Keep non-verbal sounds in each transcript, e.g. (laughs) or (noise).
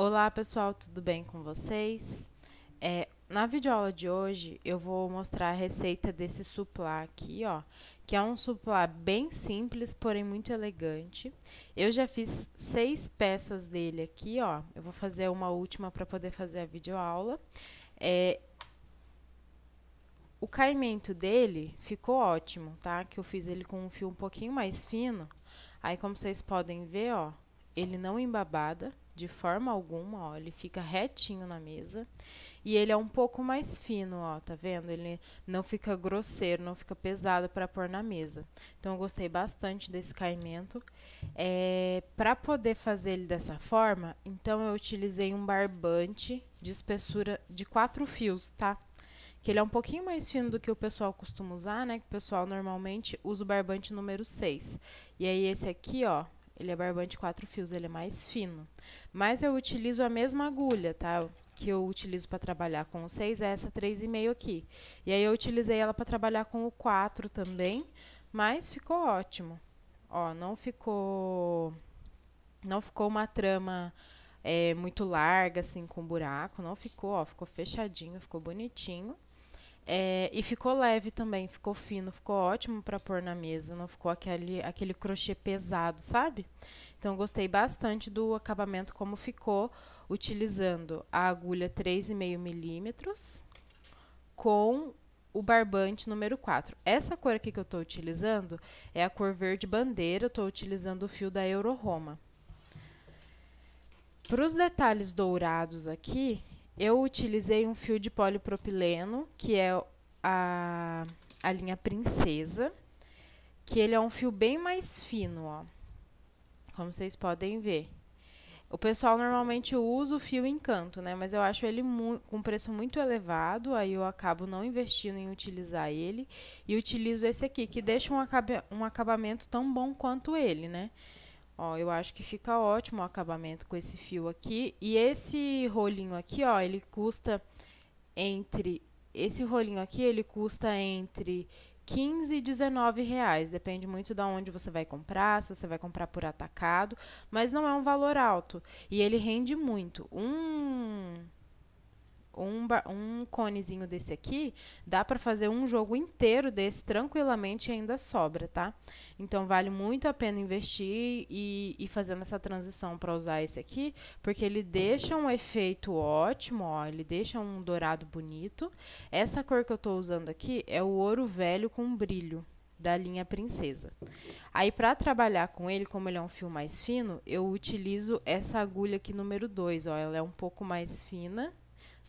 Olá pessoal, tudo bem com vocês? É, na videoaula de hoje eu vou mostrar a receita desse suplá aqui, ó, que é um suplá bem simples, porém muito elegante. Eu já fiz seis peças dele aqui, ó. Eu vou fazer uma última para poder fazer a videoaula. É, o caimento dele ficou ótimo, tá? Que eu fiz ele com um fio um pouquinho mais fino. Aí, como vocês podem ver, ó, ele não embabada de forma alguma, ó, ele fica retinho na mesa. E ele é um pouco mais fino, ó, tá vendo? Ele não fica grosseiro, não fica pesado para pôr na mesa. Então eu gostei bastante desse caimento. É, para poder fazer ele dessa forma, então eu utilizei um barbante de espessura de quatro fios, tá? Que ele é um pouquinho mais fino do que o pessoal costuma usar, né? Que o pessoal normalmente usa o barbante número 6. E aí esse aqui, ó, ele é barbante quatro fios, ele é mais fino. Mas eu utilizo a mesma agulha, tá? Que eu utilizo para trabalhar com o 6, é essa 3,5 aqui. E aí eu utilizei ela para trabalhar com o 4 também, mas ficou ótimo. Ó, não ficou não ficou uma trama é, muito larga assim com buraco, não ficou, ó, ficou fechadinho, ficou bonitinho. É, e ficou leve também, ficou fino, ficou ótimo para pôr na mesa, não ficou aquele, aquele crochê pesado, sabe? Então gostei bastante do acabamento como ficou, utilizando a agulha 3,5 milímetros com o barbante número 4. Essa cor aqui que eu estou utilizando é a cor verde bandeira, estou utilizando o fio da Euro Roma. Para os detalhes dourados aqui, eu utilizei um fio de polipropileno, que é a, a linha Princesa, que ele é um fio bem mais fino, ó. Como vocês podem ver. O pessoal normalmente usa o fio encanto, né? Mas eu acho ele com um preço muito elevado, aí eu acabo não investindo em utilizar ele. E utilizo esse aqui, que deixa um, acab um acabamento tão bom quanto ele, né? Ó, eu acho que fica ótimo o acabamento com esse fio aqui. E esse rolinho aqui, ó, ele custa entre... Esse rolinho aqui, ele custa entre 15 e 19 reais. Depende muito de onde você vai comprar, se você vai comprar por atacado. Mas não é um valor alto. E ele rende muito. Um um, um conezinho desse aqui, dá para fazer um jogo inteiro desse tranquilamente e ainda sobra, tá? Então vale muito a pena investir e, e fazendo essa transição para usar esse aqui, porque ele deixa um efeito ótimo, ó, ele deixa um dourado bonito. Essa cor que eu estou usando aqui é o ouro velho com brilho, da linha Princesa. Aí, para trabalhar com ele, como ele é um fio mais fino, eu utilizo essa agulha aqui número 2, ó. Ela é um pouco mais fina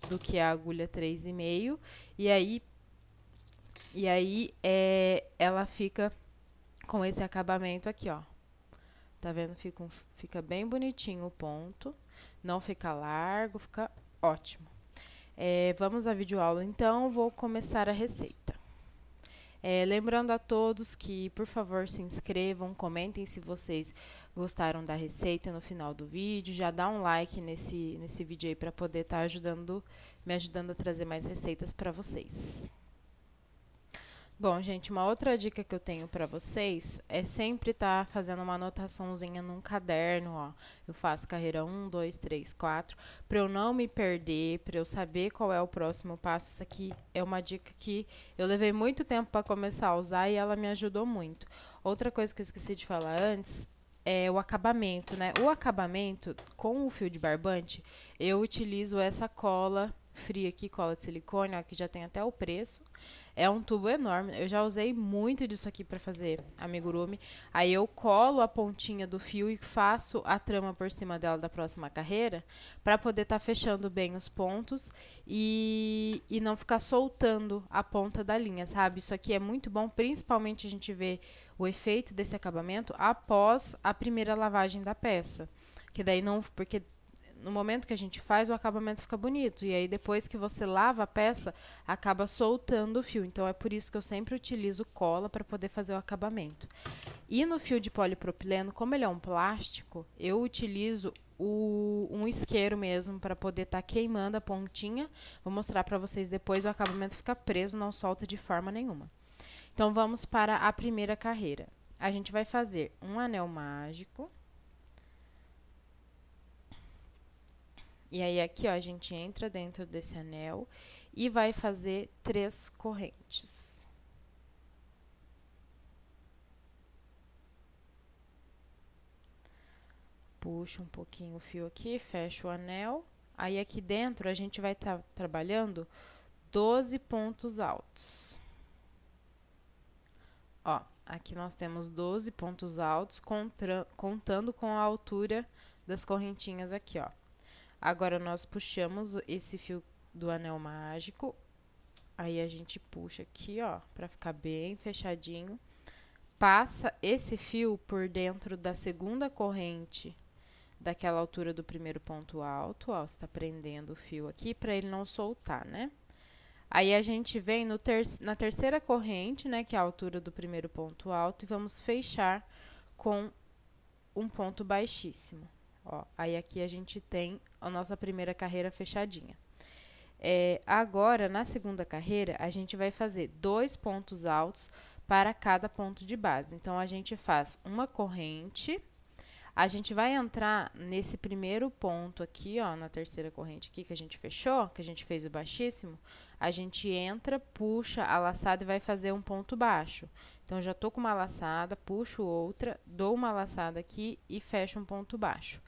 do que a agulha 3,5. E aí, e aí é, ela fica com esse acabamento aqui, ó. Tá vendo? Fica, um, fica bem bonitinho o ponto. Não fica largo, fica ótimo. É, vamos à videoaula, então. Vou começar a receita. É, lembrando a todos que, por favor, se inscrevam, comentem se vocês gostaram da receita no final do vídeo, já dá um like nesse, nesse vídeo aí para poder estar tá ajudando, me ajudando a trazer mais receitas para vocês. Bom, gente, uma outra dica que eu tenho para vocês é sempre estar tá fazendo uma anotaçãozinha num caderno, ó. Eu faço carreira 1, 2, 3, 4, para eu não me perder, para eu saber qual é o próximo passo. Isso aqui é uma dica que eu levei muito tempo para começar a usar e ela me ajudou muito. Outra coisa que eu esqueci de falar antes é o acabamento, né? O acabamento com o fio de barbante, eu utilizo essa cola fria aqui, cola de silicone, ó, que já tem até o preço. É um tubo enorme. Eu já usei muito disso aqui para fazer amigurumi. Aí eu colo a pontinha do fio e faço a trama por cima dela da próxima carreira para poder estar tá fechando bem os pontos e, e não ficar soltando a ponta da linha, sabe? Isso aqui é muito bom, principalmente a gente vê o efeito desse acabamento após a primeira lavagem da peça. Que daí não, porque no momento que a gente faz, o acabamento fica bonito. E aí, depois que você lava a peça, acaba soltando o fio. Então, é por isso que eu sempre utilizo cola para poder fazer o acabamento. E no fio de polipropileno, como ele é um plástico, eu utilizo o, um isqueiro mesmo para poder estar tá queimando a pontinha. Vou mostrar para vocês depois. O acabamento fica preso, não solta de forma nenhuma. Então, vamos para a primeira carreira. A gente vai fazer um anel mágico E aí aqui ó, a gente entra dentro desse anel e vai fazer três correntes. Puxa um pouquinho o fio aqui, fecha o anel. Aí aqui dentro a gente vai estar tá trabalhando 12 pontos altos. Ó, aqui nós temos 12 pontos altos contando com a altura das correntinhas aqui, ó. Agora nós puxamos esse fio do anel mágico. Aí a gente puxa aqui, ó, para ficar bem fechadinho. Passa esse fio por dentro da segunda corrente daquela altura do primeiro ponto alto, ó, está prendendo o fio aqui para ele não soltar, né? Aí a gente vem ter na terceira corrente, né, que é a altura do primeiro ponto alto, e vamos fechar com um ponto baixíssimo. Ó, aí aqui a gente tem a nossa primeira carreira fechadinha. É, agora, na segunda carreira, a gente vai fazer dois pontos altos para cada ponto de base. Então, a gente faz uma corrente, a gente vai entrar nesse primeiro ponto aqui, ó, na terceira corrente aqui que a gente fechou, que a gente fez o baixíssimo, a gente entra, puxa a laçada e vai fazer um ponto baixo. Então, já estou com uma laçada, puxo outra, dou uma laçada aqui e fecho um ponto baixo.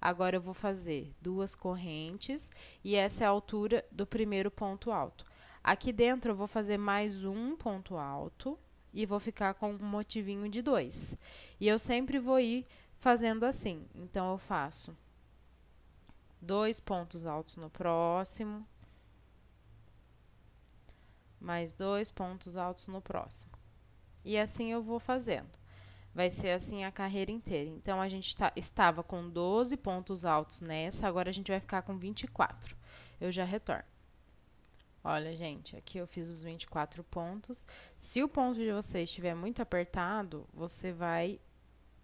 Agora, eu vou fazer duas correntes e essa é a altura do primeiro ponto alto. Aqui dentro, eu vou fazer mais um ponto alto e vou ficar com um motivinho de dois. E eu sempre vou ir fazendo assim. Então, eu faço dois pontos altos no próximo, mais dois pontos altos no próximo. E assim eu vou fazendo. Vai ser assim a carreira inteira. Então, a gente tá, estava com 12 pontos altos nessa, agora a gente vai ficar com 24. Eu já retorno. Olha, gente, aqui eu fiz os 24 pontos. Se o ponto de vocês estiver muito apertado, você vai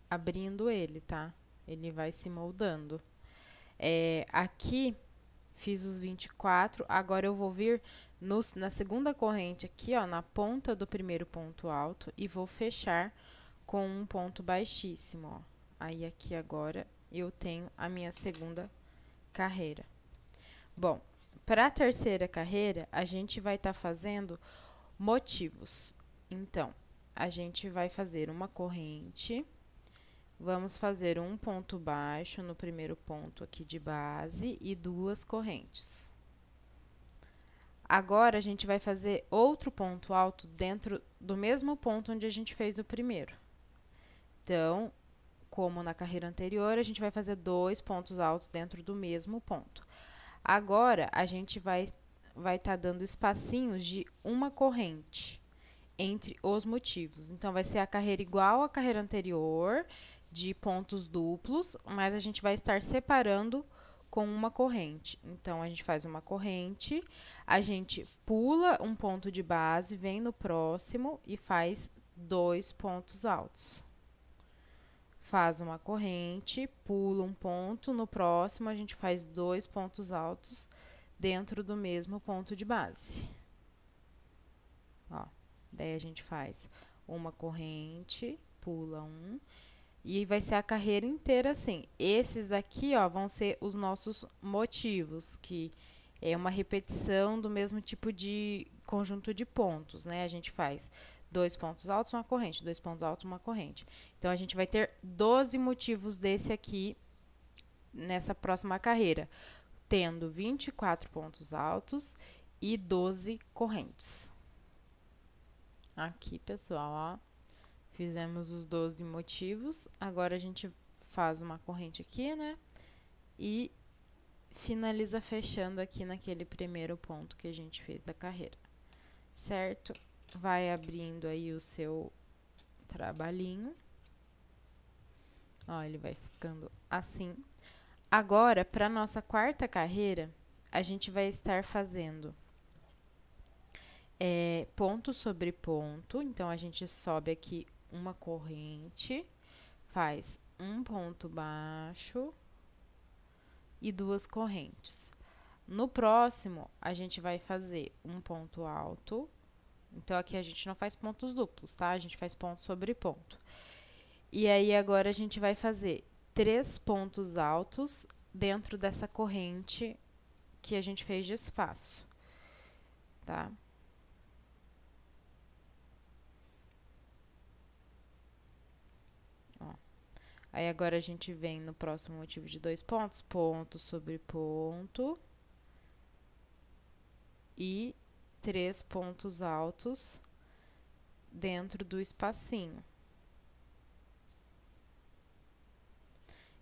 abrindo ele, tá? Ele vai se moldando. É, aqui, fiz os 24, agora eu vou vir no, na segunda corrente aqui, ó, na ponta do primeiro ponto alto e vou fechar com um ponto baixíssimo, ó. Aí aqui agora eu tenho a minha segunda carreira. Bom, para a terceira carreira, a gente vai estar tá fazendo motivos. Então, a gente vai fazer uma corrente, vamos fazer um ponto baixo no primeiro ponto aqui de base e duas correntes. Agora a gente vai fazer outro ponto alto dentro do mesmo ponto onde a gente fez o primeiro. Então, como na carreira anterior, a gente vai fazer dois pontos altos dentro do mesmo ponto. Agora, a gente vai vai estar tá dando espacinhos de uma corrente entre os motivos. Então, vai ser a carreira igual à carreira anterior, de pontos duplos, mas a gente vai estar separando com uma corrente. Então, a gente faz uma corrente, a gente pula um ponto de base, vem no próximo e faz dois pontos altos. Faz uma corrente, pula um ponto, no próximo a gente faz dois pontos altos dentro do mesmo ponto de base. Ó, daí a gente faz uma corrente, pula um, e vai ser a carreira inteira assim. Esses daqui, ó, vão ser os nossos motivos, que é uma repetição do mesmo tipo de conjunto de pontos, né? A gente faz dois pontos altos, uma corrente, dois pontos altos, uma corrente. Então, a gente vai ter 12 motivos desse aqui nessa próxima carreira, tendo 24 pontos altos e 12 correntes. Aqui, pessoal, ó. Fizemos os 12 motivos. Agora a gente faz uma corrente aqui, né? E finaliza fechando aqui naquele primeiro ponto que a gente fez da carreira. Certo? Vai abrindo aí o seu trabalhinho. Ó, ele vai ficando assim. Agora, para nossa quarta carreira, a gente vai estar fazendo é, ponto sobre ponto. Então, a gente sobe aqui uma corrente, faz um ponto baixo e duas correntes. No próximo, a gente vai fazer um ponto alto. Então, aqui a gente não faz pontos duplos, tá? A gente faz ponto sobre ponto. E aí, agora a gente vai fazer três pontos altos dentro dessa corrente que a gente fez de espaço, tá? Aí agora a gente vem no próximo motivo de dois pontos, ponto sobre ponto. E três pontos altos dentro do espacinho.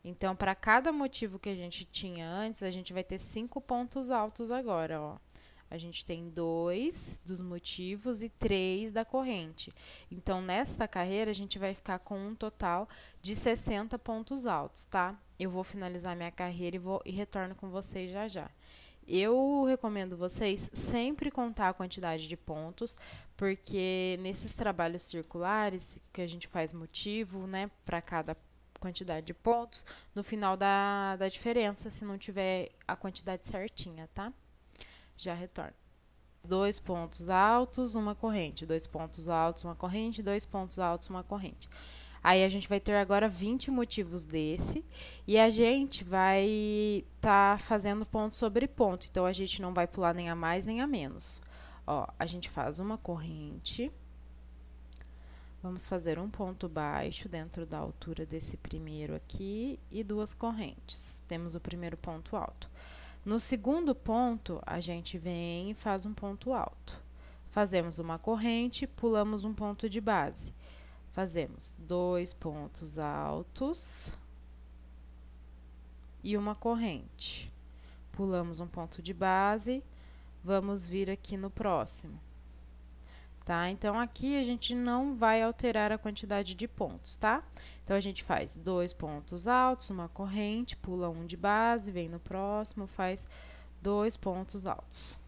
Então, para cada motivo que a gente tinha antes, a gente vai ter cinco pontos altos agora, ó. A gente tem dois dos motivos e três da corrente. Então, nesta carreira, a gente vai ficar com um total de 60 pontos altos, tá? Eu vou finalizar minha carreira e, vou, e retorno com vocês já já. Eu recomendo vocês sempre contar a quantidade de pontos, porque nesses trabalhos circulares que a gente faz motivo, né, para cada quantidade de pontos, no final dá, dá diferença se não tiver a quantidade certinha, tá? Já retorna Dois pontos altos, uma corrente. Dois pontos altos, uma corrente. Dois pontos altos, uma corrente. Aí a gente vai ter agora 20 motivos desse e a gente vai tá fazendo ponto sobre ponto. Então a gente não vai pular nem a mais nem a menos. Ó, a gente faz uma corrente. Vamos fazer um ponto baixo dentro da altura desse primeiro aqui e duas correntes. Temos o primeiro ponto alto. No segundo ponto, a gente vem e faz um ponto alto. Fazemos uma corrente, pulamos um ponto de base. Fazemos dois pontos altos e uma corrente. Pulamos um ponto de base, vamos vir aqui no próximo tá? Então, aqui a gente não vai alterar a quantidade de pontos, tá? Então, a gente faz dois pontos altos, uma corrente, pula um de base, vem no próximo, faz dois pontos altos.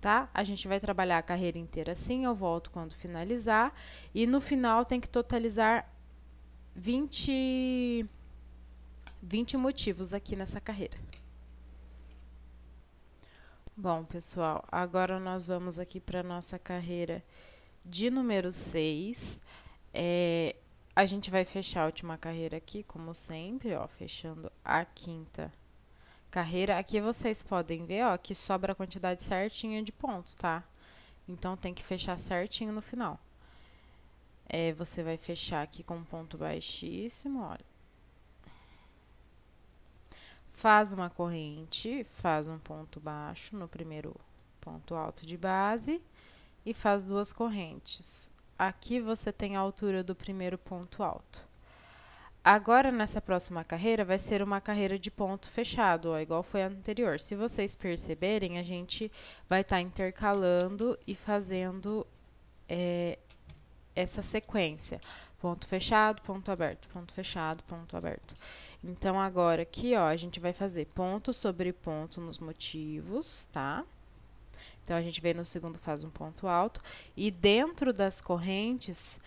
Tá? A gente vai trabalhar a carreira inteira assim, eu volto quando finalizar. E no final tem que totalizar 20, 20 motivos aqui nessa carreira. Bom, pessoal, agora nós vamos aqui para a nossa carreira de número 6. É, a gente vai fechar a última carreira aqui, como sempre, ó, fechando a quinta carreira. Aqui vocês podem ver, ó, que sobra a quantidade certinha de pontos, tá? Então, tem que fechar certinho no final. É, você vai fechar aqui com um ponto baixíssimo, olha faz uma corrente, faz um ponto baixo no primeiro ponto alto de base e faz duas correntes. Aqui você tem a altura do primeiro ponto alto. Agora, nessa próxima carreira, vai ser uma carreira de ponto fechado, ó, igual foi a anterior. Se vocês perceberem, a gente vai estar tá intercalando e fazendo é, essa sequência ponto fechado, ponto aberto, ponto fechado, ponto aberto. Então, agora aqui, ó, a gente vai fazer ponto sobre ponto nos motivos, tá? Então, a gente vem no segundo faz um ponto alto. E dentro das correntes,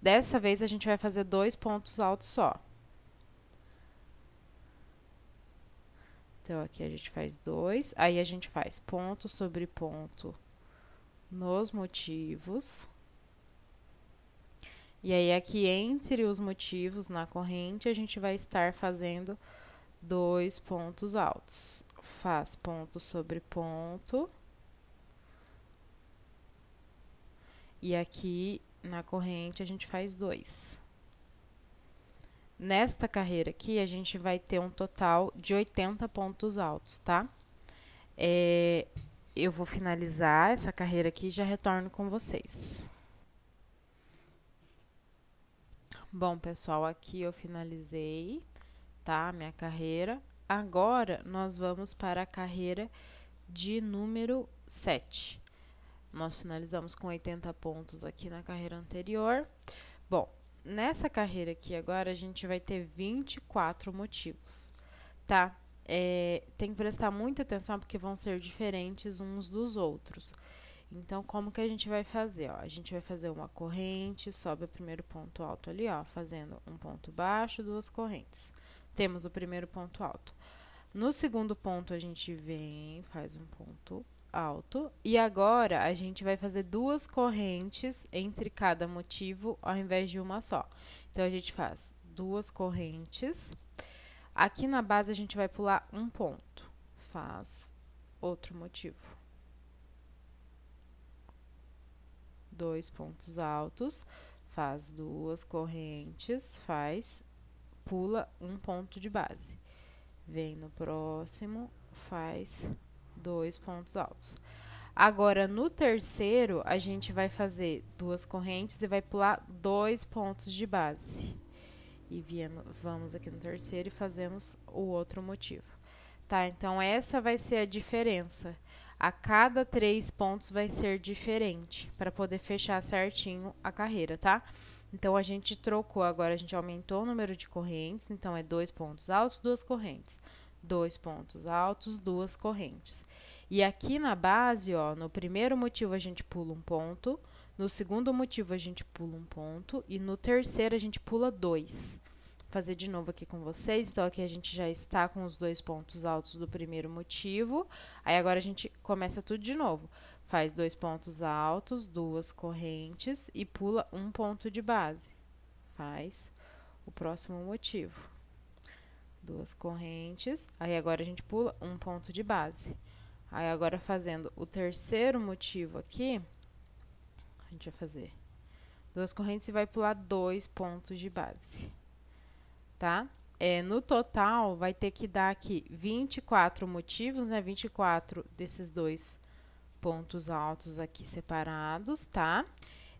dessa vez a gente vai fazer dois pontos altos só. Então, aqui a gente faz dois, aí a gente faz ponto sobre ponto nos motivos. E aí, aqui entre os motivos na corrente, a gente vai estar fazendo dois pontos altos. Faz ponto sobre ponto. E aqui na corrente a gente faz dois. Nesta carreira aqui, a gente vai ter um total de 80 pontos altos, tá? É, eu vou finalizar essa carreira aqui e já retorno com vocês. Bom, pessoal, aqui eu finalizei, tá? Minha carreira. Agora, nós vamos para a carreira de número 7. Nós finalizamos com 80 pontos aqui na carreira anterior. Bom, nessa carreira aqui agora, a gente vai ter 24 motivos, tá? É, tem que prestar muita atenção porque vão ser diferentes uns dos outros. Então, como que a gente vai fazer? Ó, a gente vai fazer uma corrente, sobe o primeiro ponto alto ali, ó, fazendo um ponto baixo, duas correntes. Temos o primeiro ponto alto. No segundo ponto, a gente vem, faz um ponto alto. E agora, a gente vai fazer duas correntes entre cada motivo, ao invés de uma só. Então, a gente faz duas correntes. Aqui na base, a gente vai pular um ponto. Faz outro motivo dois pontos altos, faz duas correntes, faz, pula um ponto de base. Vem no próximo, faz dois pontos altos. Agora, no terceiro, a gente vai fazer duas correntes e vai pular dois pontos de base. E viemos, vamos aqui no terceiro e fazemos o outro motivo. Tá? Então, essa vai ser a diferença a cada três pontos vai ser diferente para poder fechar certinho a carreira, tá? Então a gente trocou, agora a gente aumentou o número de correntes, então é dois pontos altos, duas correntes, dois pontos altos, duas correntes. E aqui na base, ó, no primeiro motivo a gente pula um ponto, no segundo motivo a gente pula um ponto e no terceiro a gente pula dois fazer de novo aqui com vocês. Então, aqui a gente já está com os dois pontos altos do primeiro motivo. Aí, agora a gente começa tudo de novo. Faz dois pontos altos, duas correntes e pula um ponto de base. Faz o próximo motivo. Duas correntes, aí agora a gente pula um ponto de base. Aí, agora fazendo o terceiro motivo aqui, a gente vai fazer duas correntes e vai pular dois pontos de base tá? É, no total, vai ter que dar aqui 24 motivos, né? 24 desses dois pontos altos aqui separados, tá?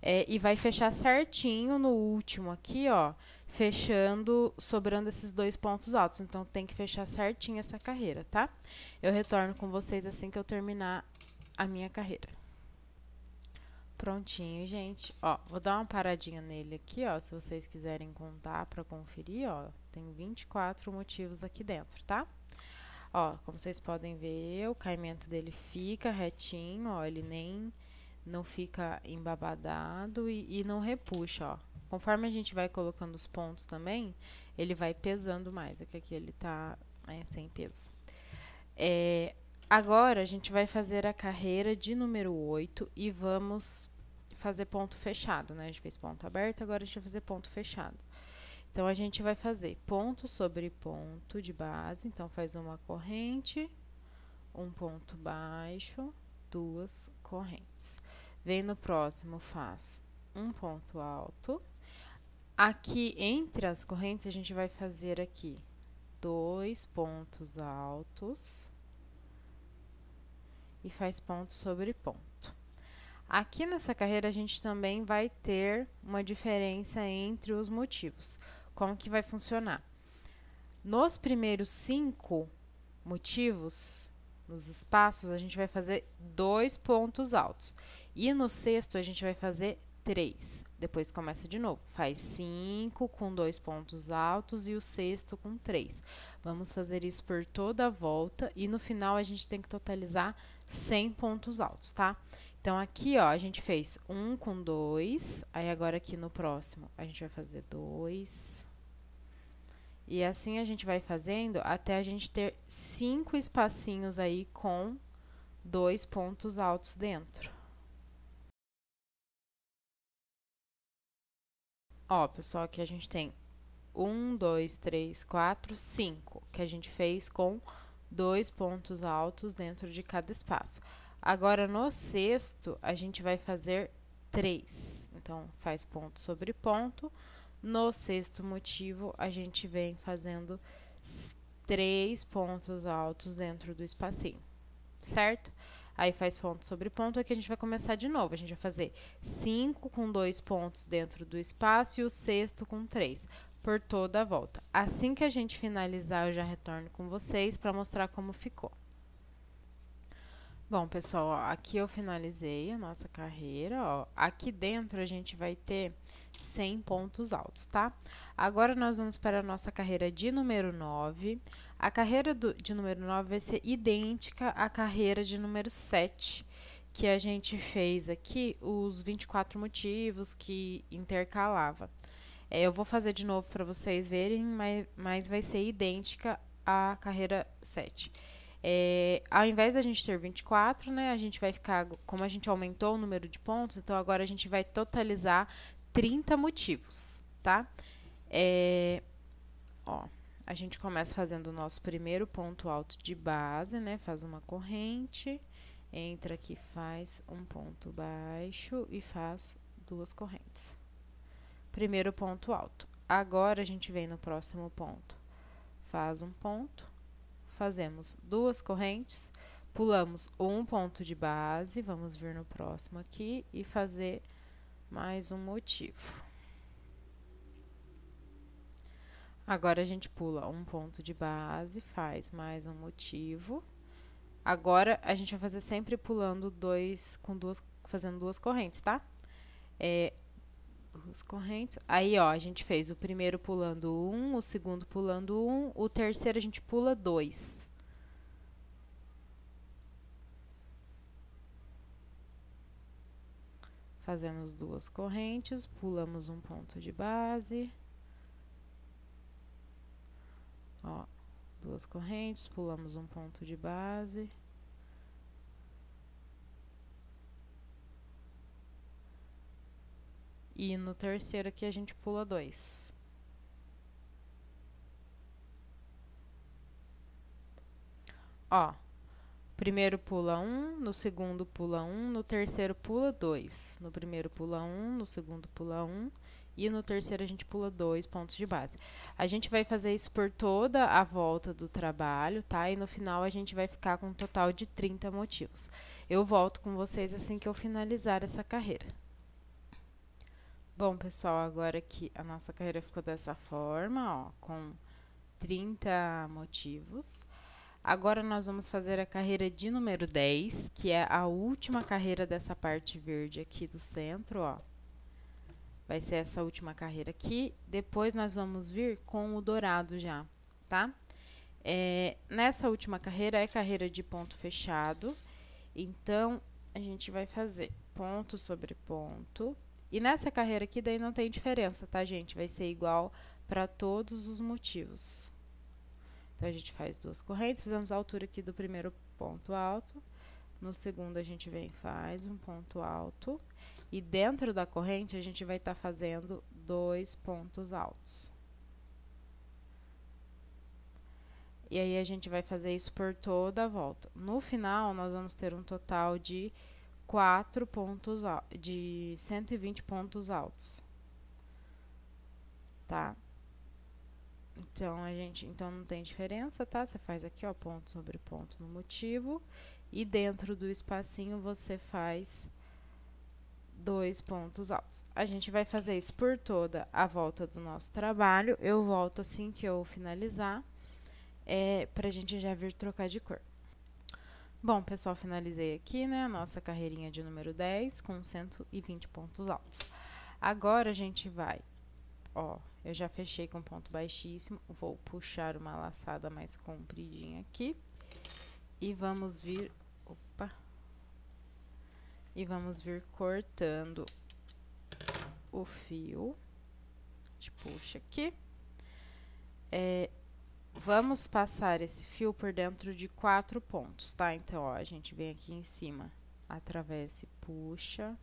É, e vai fechar certinho no último aqui, ó, fechando, sobrando esses dois pontos altos. Então, tem que fechar certinho essa carreira, tá? Eu retorno com vocês assim que eu terminar a minha carreira. Prontinho, gente. Ó, vou dar uma paradinha nele aqui, ó, se vocês quiserem contar para conferir, ó. Tem 24 motivos aqui dentro, tá? Ó, como vocês podem ver, o caimento dele fica retinho, ó, ele nem não fica embabadado e, e não repuxa, ó. Conforme a gente vai colocando os pontos também, ele vai pesando mais. É que aqui ele tá é, sem peso. É, Agora a gente vai fazer a carreira de número 8 e vamos fazer ponto fechado, né? A gente fez ponto aberto, agora a gente vai fazer ponto fechado. Então, a gente vai fazer ponto sobre ponto de base. Então, faz uma corrente, um ponto baixo, duas correntes. Vem no próximo, faz um ponto alto. Aqui, entre as correntes, a gente vai fazer aqui dois pontos altos e faz ponto sobre ponto. Aqui nessa carreira, a gente também vai ter uma diferença entre os motivos. Como que vai funcionar? Nos primeiros cinco motivos, nos espaços, a gente vai fazer dois pontos altos. E no sexto, a gente vai fazer 3. Depois começa de novo. Faz 5 com dois pontos altos e o sexto com 3. Vamos fazer isso por toda a volta e no final a gente tem que totalizar 100 pontos altos, tá? Então aqui, ó, a gente fez 1 um com 2, aí agora aqui no próximo a gente vai fazer 2. E assim a gente vai fazendo até a gente ter 5 espacinhos aí com dois pontos altos dentro. Ó, pessoal, aqui a gente tem um, dois, três, quatro, cinco, que a gente fez com dois pontos altos dentro de cada espaço. Agora, no sexto, a gente vai fazer três. Então, faz ponto sobre ponto. No sexto motivo, a gente vem fazendo três pontos altos dentro do espacinho, certo? aí faz ponto sobre ponto, aqui a gente vai começar de novo. A gente vai fazer 5 com dois pontos dentro do espaço e o sexto com três, por toda a volta. Assim que a gente finalizar, eu já retorno com vocês para mostrar como ficou. Bom, pessoal, ó, aqui eu finalizei a nossa carreira, ó. Aqui dentro a gente vai ter 100 pontos altos, tá? Agora nós vamos para a nossa carreira de número 9. A carreira do, de número 9 vai ser idêntica à carreira de número 7, que a gente fez aqui os 24 motivos que intercalava. É, eu vou fazer de novo para vocês verem, mas, mas vai ser idêntica à carreira 7. É, ao invés da gente ter 24, né, a gente vai ficar, como a gente aumentou o número de pontos, então agora a gente vai totalizar 30 motivos, tá? É, ó. A gente começa fazendo o nosso primeiro ponto alto de base, né? Faz uma corrente, entra aqui, faz um ponto baixo e faz duas correntes. Primeiro ponto alto. Agora a gente vem no próximo ponto. Faz um ponto, fazemos duas correntes, pulamos um ponto de base, vamos vir no próximo aqui e fazer mais um motivo. Agora a gente pula um ponto de base, faz mais um motivo. Agora a gente vai fazer sempre pulando dois com duas, fazendo duas correntes, tá? É, duas correntes. Aí, ó, a gente fez o primeiro pulando um, o segundo pulando um, o terceiro a gente pula dois. Fazemos duas correntes, pulamos um ponto de base. Ó, duas correntes, pulamos um ponto de base. E no terceiro aqui a gente pula dois. Ó, primeiro pula um, no segundo pula um, no terceiro pula dois. No primeiro pula um, no segundo pula um, e no terceiro a gente pula dois pontos de base. A gente vai fazer isso por toda a volta do trabalho, tá? E no final a gente vai ficar com um total de 30 motivos. Eu volto com vocês assim que eu finalizar essa carreira. Bom, pessoal, agora que a nossa carreira ficou dessa forma, ó, com 30 motivos. Agora nós vamos fazer a carreira de número 10, que é a última carreira dessa parte verde aqui do centro, ó. Vai ser essa última carreira aqui. Depois nós vamos vir com o dourado já, tá? É, nessa última carreira é carreira de ponto fechado. Então, a gente vai fazer ponto sobre ponto. E nessa carreira aqui, daí não tem diferença, tá, gente? Vai ser igual para todos os motivos. Então, a gente faz duas correntes, fizemos a altura aqui do primeiro ponto alto. No segundo, a gente vem faz um ponto alto. E dentro da corrente, a gente vai estar tá fazendo dois pontos altos. E aí, a gente vai fazer isso por toda a volta. No final, nós vamos ter um total de quatro pontos de 120 pontos altos. Tá? Então a gente, então não tem diferença, tá? Você faz aqui, ó, ponto sobre ponto no motivo e dentro do espacinho você faz dois pontos altos. A gente vai fazer isso por toda a volta do nosso trabalho. Eu volto assim que eu finalizar, é, para a gente já vir trocar de cor. Bom, pessoal, finalizei aqui, né, a nossa carreirinha de número 10 com 120 pontos altos. Agora a gente vai, ó, eu já fechei com ponto baixíssimo, vou puxar uma laçada mais compridinha aqui e vamos vir e vamos vir cortando o fio. A gente puxa aqui. É, vamos passar esse fio por dentro de quatro pontos, tá? Então, ó, a gente vem aqui em cima, atravessa e puxa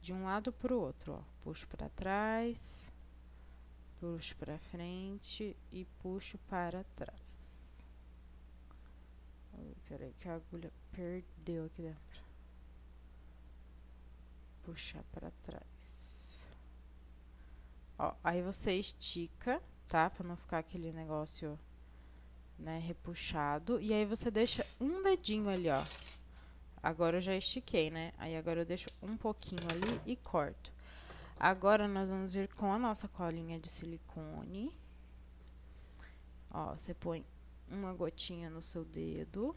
de um lado para o outro, ó. Puxo para trás, puxo para frente e puxo para trás. Peraí que a agulha perdeu aqui dentro puxar para trás. Ó, aí você estica, tá? Para não ficar aquele negócio, né, repuxado. E aí você deixa um dedinho ali, ó. Agora eu já estiquei, né? Aí agora eu deixo um pouquinho ali e corto. Agora nós vamos vir com a nossa colinha de silicone. Ó, você põe uma gotinha no seu dedo.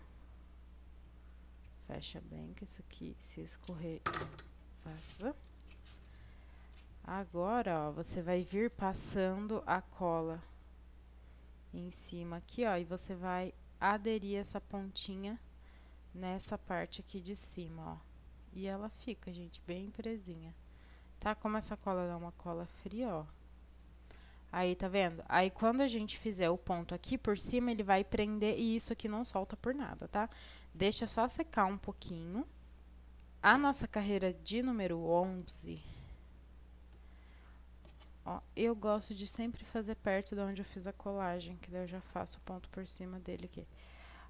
Fecha bem, que isso aqui, se escorrer, Vaza. Agora, ó, você vai vir passando a cola em cima aqui, ó, e você vai aderir essa pontinha nessa parte aqui de cima, ó. E ela fica, gente, bem presinha. Tá? Como essa cola é uma cola fria, ó. Aí, tá vendo? Aí, quando a gente fizer o ponto aqui por cima, ele vai prender e isso aqui não solta por nada, tá? Deixa só secar um pouquinho a nossa carreira de número 11, ó, eu gosto de sempre fazer perto de onde eu fiz a colagem, que daí eu já faço o ponto por cima dele aqui.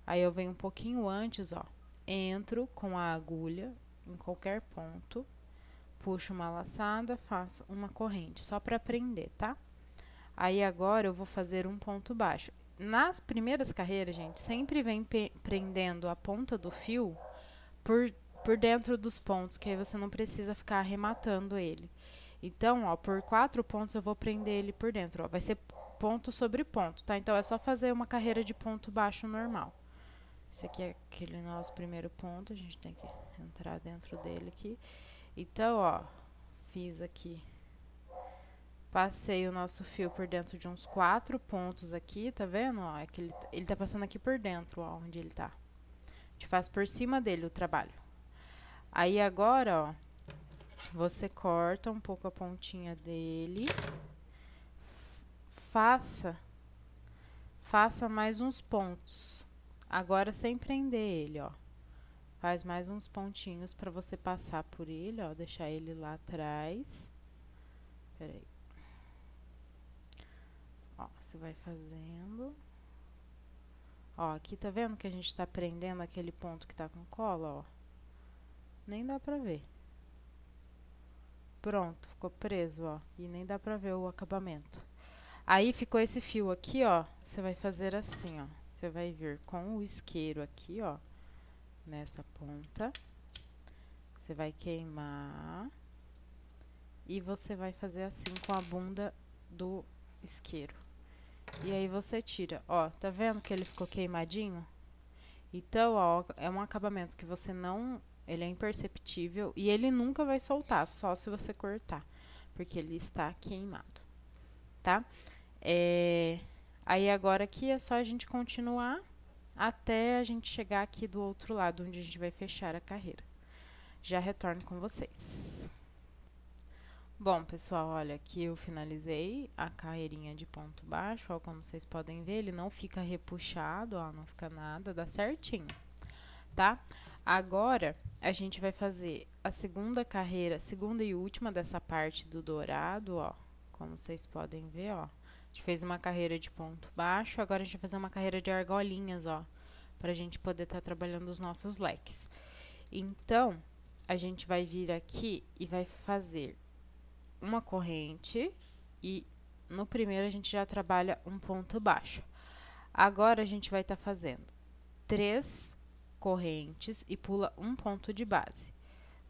Aí eu venho um pouquinho antes, ó, entro com a agulha em qualquer ponto, puxo uma laçada, faço uma corrente, só para prender, tá? Aí agora eu vou fazer um ponto baixo. Nas primeiras carreiras, gente, sempre vem prendendo a ponta do fio por por dentro dos pontos, que aí você não precisa ficar arrematando ele. Então, ó, por quatro pontos eu vou prender ele por dentro, ó, vai ser ponto sobre ponto, tá? Então, é só fazer uma carreira de ponto baixo normal. Esse aqui é aquele nosso primeiro ponto, a gente tem que entrar dentro dele aqui. Então, ó, fiz aqui, passei o nosso fio por dentro de uns quatro pontos aqui, tá vendo? Ó, é que ele, ele tá passando aqui por dentro, ó, onde ele tá. A gente faz por cima dele o trabalho. Aí agora, ó, você corta um pouco a pontinha dele, faça, faça mais uns pontos. Agora sem prender ele, ó. Faz mais uns pontinhos para você passar por ele, ó, deixar ele lá atrás. Peraí. Ó, você vai fazendo. Ó, aqui tá vendo que a gente tá prendendo aquele ponto que tá com cola, ó. Nem dá pra ver. Pronto, ficou preso, ó. E nem dá pra ver o acabamento. Aí ficou esse fio aqui, ó. Você vai fazer assim, ó. Você vai vir com o isqueiro aqui, ó. Nessa ponta. Você vai queimar. E você vai fazer assim com a bunda do isqueiro. E aí você tira. Ó, tá vendo que ele ficou queimadinho? Então, ó, é um acabamento que você não ele é imperceptível e ele nunca vai soltar, só se você cortar, porque ele está queimado, tá? É, aí agora aqui é só a gente continuar até a gente chegar aqui do outro lado, onde a gente vai fechar a carreira. Já retorno com vocês. Bom, pessoal, olha, aqui eu finalizei a carreirinha de ponto baixo, ó, como vocês podem ver, ele não fica repuxado, ó, não fica nada, dá certinho, tá? Agora a gente vai fazer a segunda carreira, segunda e última dessa parte do dourado, ó. Como vocês podem ver, ó. A gente fez uma carreira de ponto baixo, agora a gente vai fazer uma carreira de argolinhas, ó. Pra gente poder estar tá trabalhando os nossos leques. Então, a gente vai vir aqui e vai fazer uma corrente e no primeiro a gente já trabalha um ponto baixo. Agora a gente vai estar tá fazendo três correntes e pula um ponto de base.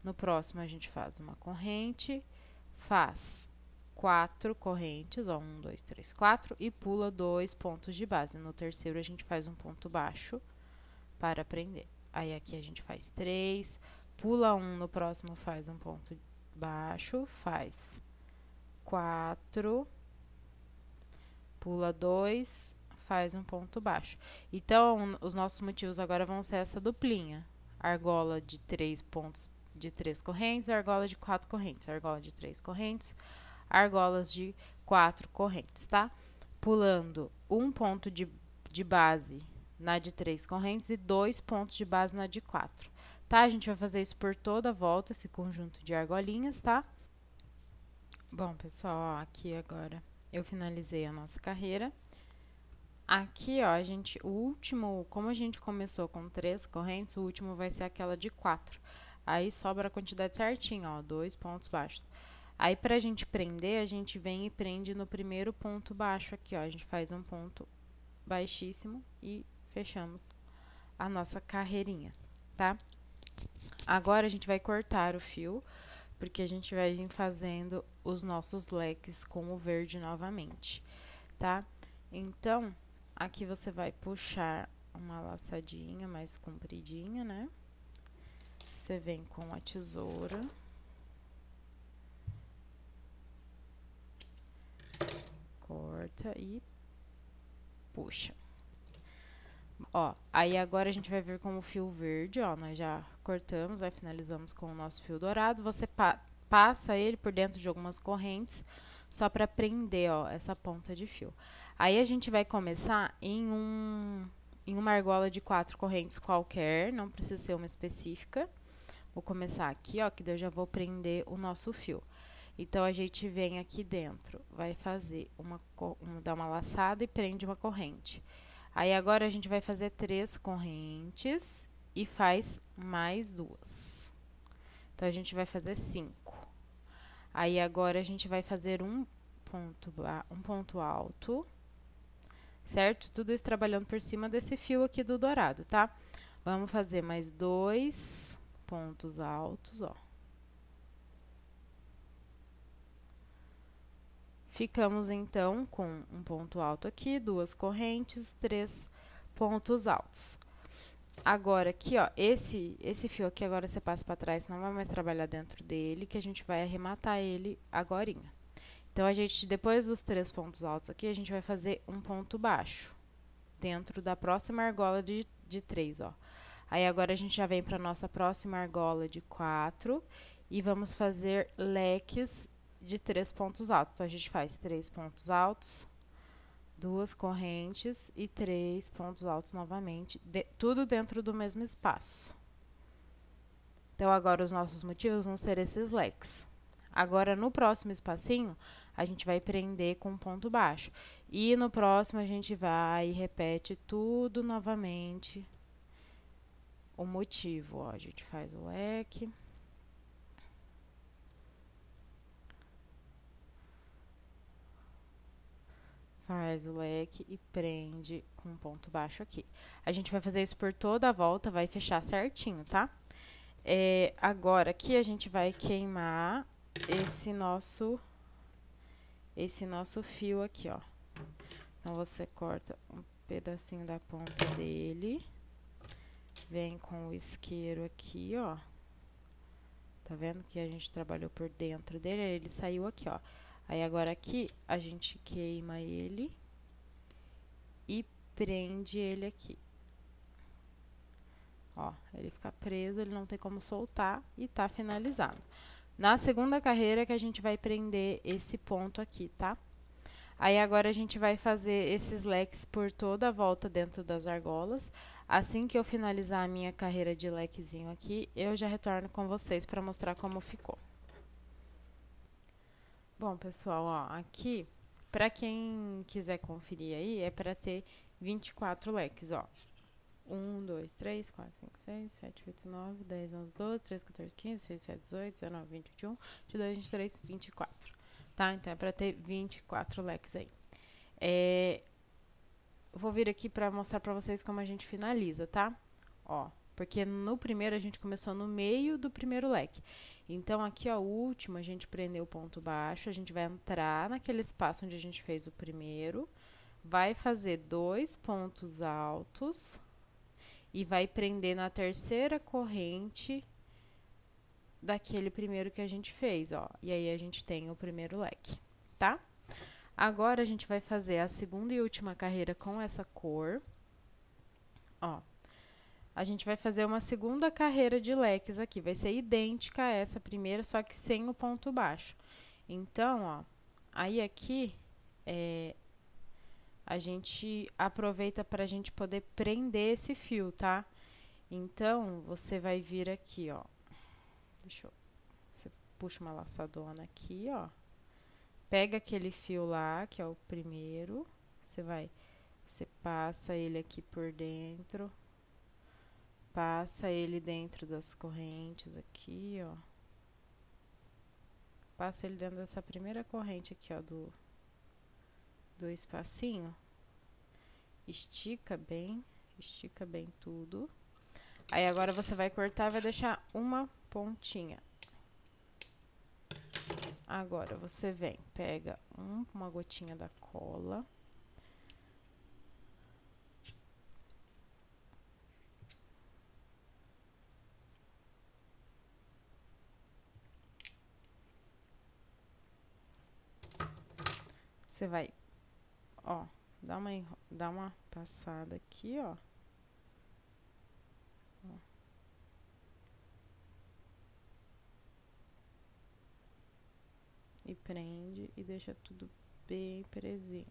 No próximo, a gente faz uma corrente, faz quatro correntes, ó, um, dois, três, quatro, e pula dois pontos de base. No terceiro, a gente faz um ponto baixo para prender. Aí, aqui a gente faz três, pula um, no próximo faz um ponto baixo, faz quatro, pula dois, faz um ponto baixo. Então, os nossos motivos agora vão ser essa duplinha: argola de três pontos de três correntes, argola de quatro correntes, argola de três correntes, argolas de quatro correntes, tá? Pulando um ponto de, de base na de três correntes e dois pontos de base na de quatro, tá? A gente vai fazer isso por toda a volta, esse conjunto de argolinhas, tá? Bom, pessoal, ó, aqui agora eu finalizei a nossa carreira. Aqui, ó, a gente, o último, como a gente começou com três correntes, o último vai ser aquela de quatro. Aí sobra a quantidade certinha, ó, dois pontos baixos. Aí, pra gente prender, a gente vem e prende no primeiro ponto baixo aqui, ó. A gente faz um ponto baixíssimo e fechamos a nossa carreirinha, tá? Agora, a gente vai cortar o fio, porque a gente vai vir fazendo os nossos leques com o verde novamente, tá? Então... Aqui você vai puxar uma laçadinha mais compridinha, né? Você vem com a tesoura. Corta e puxa. Ó, aí agora a gente vai vir com o fio verde, ó, nós já cortamos, aí né? finalizamos com o nosso fio dourado. Você pa passa ele por dentro de algumas correntes, só para prender, ó, essa ponta de fio. Aí a gente vai começar em um em uma argola de quatro correntes qualquer, não precisa ser uma específica. Vou começar aqui, ó, que daí eu já vou prender o nosso fio. Então a gente vem aqui dentro, vai fazer uma um, dá uma laçada e prende uma corrente. Aí agora a gente vai fazer três correntes e faz mais duas. Então a gente vai fazer cinco. Aí agora a gente vai fazer um ponto um ponto alto certo? Tudo isso trabalhando por cima desse fio aqui do dourado, tá? Vamos fazer mais dois pontos altos, ó. Ficamos, então, com um ponto alto aqui, duas correntes, três pontos altos. Agora, aqui, ó, esse, esse fio aqui agora você passa para trás, não vai mais trabalhar dentro dele, que a gente vai arrematar ele agorinha. Então a gente depois dos três pontos altos aqui, a gente vai fazer um ponto baixo dentro da próxima argola de, de três, ó. Aí agora a gente já vem para nossa próxima argola de quatro e vamos fazer leques de três pontos altos. Então a gente faz três pontos altos, duas correntes e três pontos altos novamente, de, tudo dentro do mesmo espaço. Então agora os nossos motivos vão ser esses leques. Agora no próximo espacinho, a gente vai prender com ponto baixo. E no próximo a gente vai e repete tudo novamente o motivo. Ó, a gente faz o leque. Faz o leque e prende com ponto baixo aqui. A gente vai fazer isso por toda a volta, vai fechar certinho, tá? É, agora, aqui a gente vai queimar esse nosso esse nosso fio aqui, ó. Então, você corta um pedacinho da ponta dele, vem com o isqueiro aqui, ó. Tá vendo que a gente trabalhou por dentro dele, ele saiu aqui, ó. Aí, agora aqui, a gente queima ele e prende ele aqui. Ó, ele fica preso, ele não tem como soltar e tá finalizado. Na segunda carreira que a gente vai prender esse ponto aqui, tá? Aí agora a gente vai fazer esses leques por toda a volta dentro das argolas. Assim que eu finalizar a minha carreira de lequezinho aqui, eu já retorno com vocês para mostrar como ficou. Bom, pessoal, ó, aqui, para quem quiser conferir aí, é para ter 24 leques, ó. 1, 2, 3, 4, 5, 6, 7, 8, 9, 10, 11, 12, 13, 14, 15, 16, 17, 18, 19, 20, 21, 22, 23, 24. Tá? Então é para ter 24 leques aí. É, vou vir aqui para mostrar para vocês como a gente finaliza, tá? Ó, porque no primeiro a gente começou no meio do primeiro leque. Então aqui ó, o último a gente prendeu o ponto baixo, a gente vai entrar naquele espaço onde a gente fez o primeiro, vai fazer dois pontos altos e vai prender na terceira corrente daquele primeiro que a gente fez, ó. E aí a gente tem o primeiro leque, tá? Agora a gente vai fazer a segunda e última carreira com essa cor, ó. A gente vai fazer uma segunda carreira de leques aqui, vai ser idêntica a essa primeira, só que sem o ponto baixo. Então, ó, aí aqui é, a gente aproveita para a gente poder prender esse fio, tá? Então, você vai vir aqui, ó. Deixa eu... Você puxa uma laçadona aqui, ó. Pega aquele fio lá, que é o primeiro. Você vai... Você passa ele aqui por dentro. Passa ele dentro das correntes aqui, ó. Passa ele dentro dessa primeira corrente aqui, ó, do, do espacinho, estica bem, estica bem tudo. Aí agora você vai cortar, vai deixar uma pontinha. Agora você vem, pega um, uma gotinha da cola. Você vai Ó, dá uma, dá uma passada aqui, ó. ó. E prende e deixa tudo bem presinho.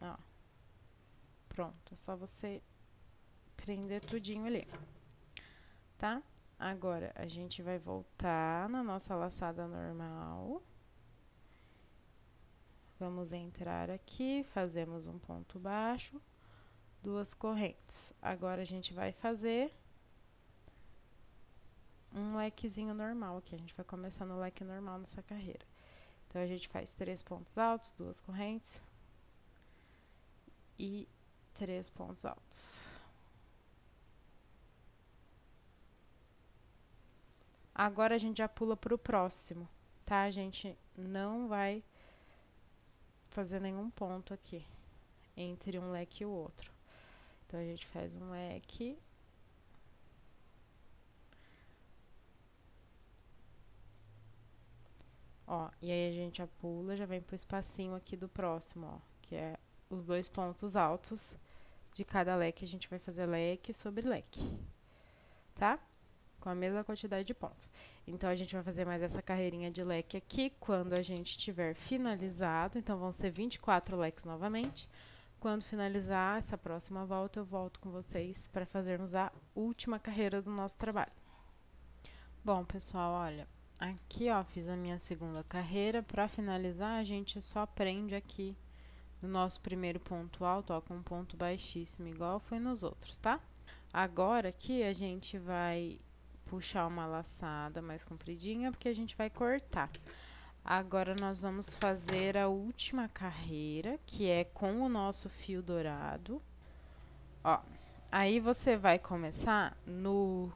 Ó. Pronto, é só você prender tudinho ali. Tá? Agora, a gente vai voltar na nossa laçada normal. Vamos entrar aqui, fazemos um ponto baixo, duas correntes. Agora, a gente vai fazer um lequezinho normal aqui. A gente vai começar no leque normal nessa carreira. Então, a gente faz três pontos altos, duas correntes e três pontos altos. Agora a gente já pula para o próximo, tá? A gente não vai fazer nenhum ponto aqui entre um leque e o outro. Então, a gente faz um leque. Ó, e aí a gente já pula, já vem pro espacinho aqui do próximo, ó, que é os dois pontos altos de cada leque. A gente vai fazer leque sobre leque, tá? com a mesma quantidade de pontos. Então, a gente vai fazer mais essa carreirinha de leque aqui quando a gente tiver finalizado. Então, vão ser 24 leques novamente. Quando finalizar essa próxima volta, eu volto com vocês para fazermos a última carreira do nosso trabalho. Bom, pessoal, olha, aqui ó, fiz a minha segunda carreira. Para finalizar, a gente só prende aqui no nosso primeiro ponto alto, ó, com um ponto baixíssimo, igual foi nos outros, tá? Agora aqui a gente vai puxar uma laçada mais compridinha, porque a gente vai cortar. Agora, nós vamos fazer a última carreira, que é com o nosso fio dourado. Ó, aí você vai começar no,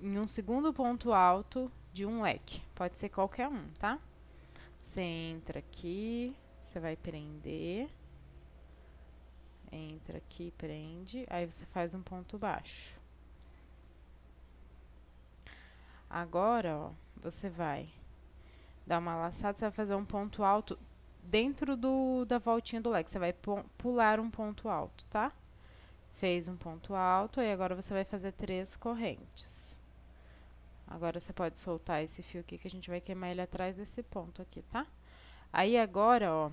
em um segundo ponto alto de um leque. Pode ser qualquer um, tá? Você entra aqui, você vai prender. Entra aqui, prende. Aí, você faz um ponto baixo. Agora, ó, você vai dar uma laçada, você vai fazer um ponto alto dentro do, da voltinha do leque. Você vai pular um ponto alto, tá? Fez um ponto alto e agora você vai fazer três correntes. Agora você pode soltar esse fio aqui que a gente vai queimar ele atrás desse ponto aqui, tá? Aí agora, ó,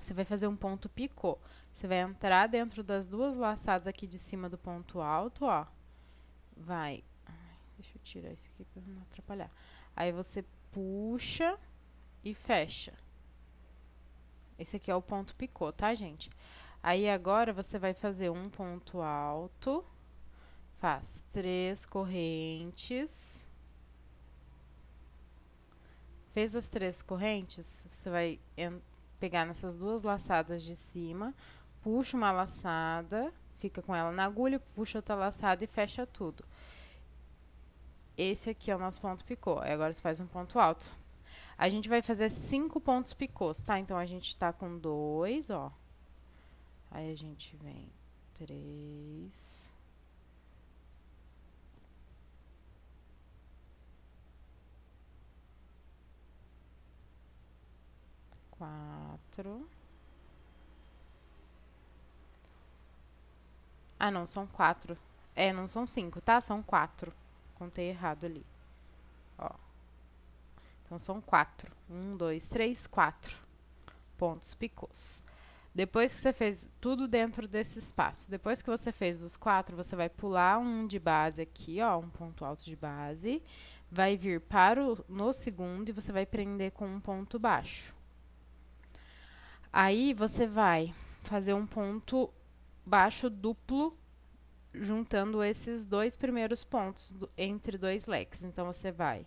você vai fazer um ponto picô. Você vai entrar dentro das duas laçadas aqui de cima do ponto alto, ó. Vai Deixa eu tirar isso aqui para não atrapalhar. Aí você puxa e fecha. Esse aqui é o ponto picô, tá, gente? Aí agora você vai fazer um ponto alto, faz três correntes. Fez as três correntes, você vai pegar nessas duas laçadas de cima, puxa uma laçada, fica com ela na agulha, puxa outra laçada e fecha tudo. Esse aqui é o nosso ponto picô. E agora você faz um ponto alto. A gente vai fazer cinco pontos picôs, tá? Então, a gente tá com dois, ó. Aí a gente vem três... Quatro... Ah, não, são quatro. É, não são cinco, tá? São quatro contei errado ali. Ó. Então, são quatro. Um, dois, três, quatro pontos picôs. Depois que você fez tudo dentro desse espaço, depois que você fez os quatro, você vai pular um de base aqui, ó, um ponto alto de base, vai vir para o, no segundo e você vai prender com um ponto baixo. Aí você vai fazer um ponto baixo duplo juntando esses dois primeiros pontos do, entre dois leques. Então, você vai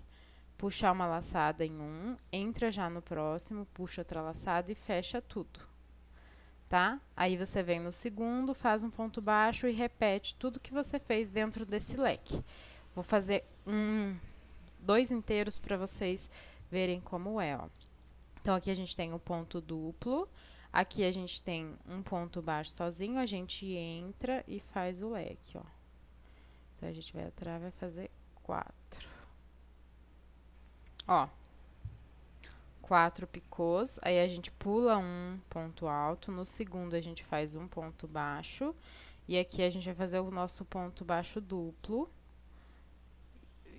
puxar uma laçada em um, entra já no próximo, puxa outra laçada e fecha tudo, tá? Aí você vem no segundo, faz um ponto baixo e repete tudo que você fez dentro desse leque. Vou fazer um, dois inteiros para vocês verem como é, ó. Então, aqui a gente tem o um ponto duplo, Aqui a gente tem um ponto baixo sozinho, a gente entra e faz o leque, ó. Então, a gente vai atrás, vai fazer quatro. Ó, quatro picôs, aí a gente pula um ponto alto, no segundo a gente faz um ponto baixo, e aqui a gente vai fazer o nosso ponto baixo duplo.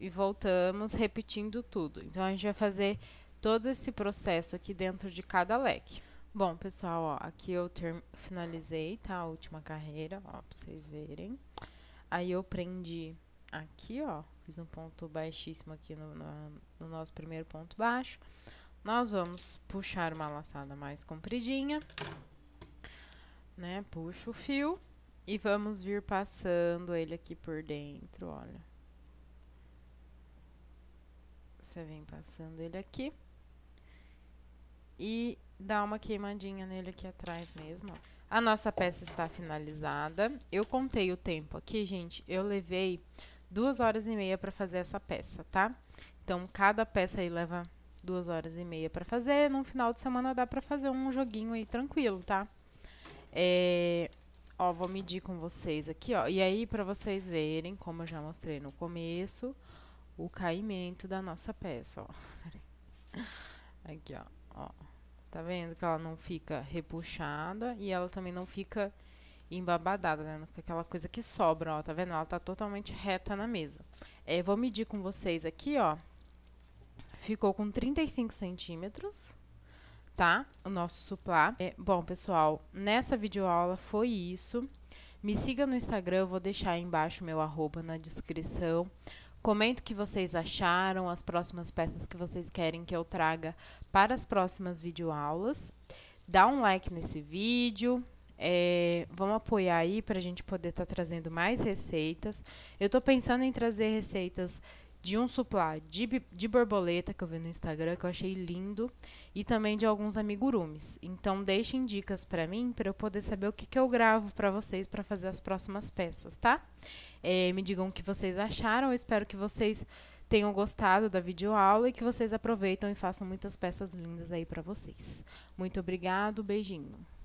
E voltamos repetindo tudo. Então, a gente vai fazer todo esse processo aqui dentro de cada leque. Bom, pessoal, ó, aqui eu finalizei, tá? A última carreira, ó, pra vocês verem. Aí eu prendi aqui, ó, fiz um ponto baixíssimo aqui no, no, no nosso primeiro ponto baixo. Nós vamos puxar uma laçada mais compridinha, né? Puxa o fio e vamos vir passando ele aqui por dentro, olha. Você vem passando ele aqui. E dar uma queimadinha nele aqui atrás mesmo. A nossa peça está finalizada. Eu contei o tempo aqui, gente. Eu levei duas horas e meia para fazer essa peça, tá? Então, cada peça aí leva duas horas e meia para fazer. Num final de semana dá para fazer um joguinho aí tranquilo, tá? É... Ó, vou medir com vocês aqui, ó. E aí, para vocês verem, como eu já mostrei no começo, o caimento da nossa peça, ó. (laughs) Aqui, ó. ó. Tá vendo que ela não fica repuxada e ela também não fica embabadada, né? aquela coisa que sobra, ó. Tá vendo? Ela tá totalmente reta na mesa. É, vou medir com vocês aqui, ó. Ficou com 35 centímetros tá? O nosso suplá. É, bom, pessoal, nessa videoaula foi isso. Me siga no Instagram, eu vou deixar aí embaixo meu arroba na descrição. Comento o que vocês acharam, as próximas peças que vocês querem que eu traga para as próximas videoaulas. Dá um like nesse vídeo, é, vamos apoiar aí para a gente poder estar tá trazendo mais receitas. Eu estou pensando em trazer receitas de um suplá de, de borboleta que eu vi no Instagram, que eu achei lindo e também de alguns amigurumis. Então deixem dicas para mim para eu poder saber o que, que eu gravo para vocês para fazer as próximas peças, tá? É, me digam o que vocês acharam. Eu espero que vocês tenham gostado da videoaula e que vocês aproveitem e façam muitas peças lindas aí para vocês. Muito obrigado, beijinho.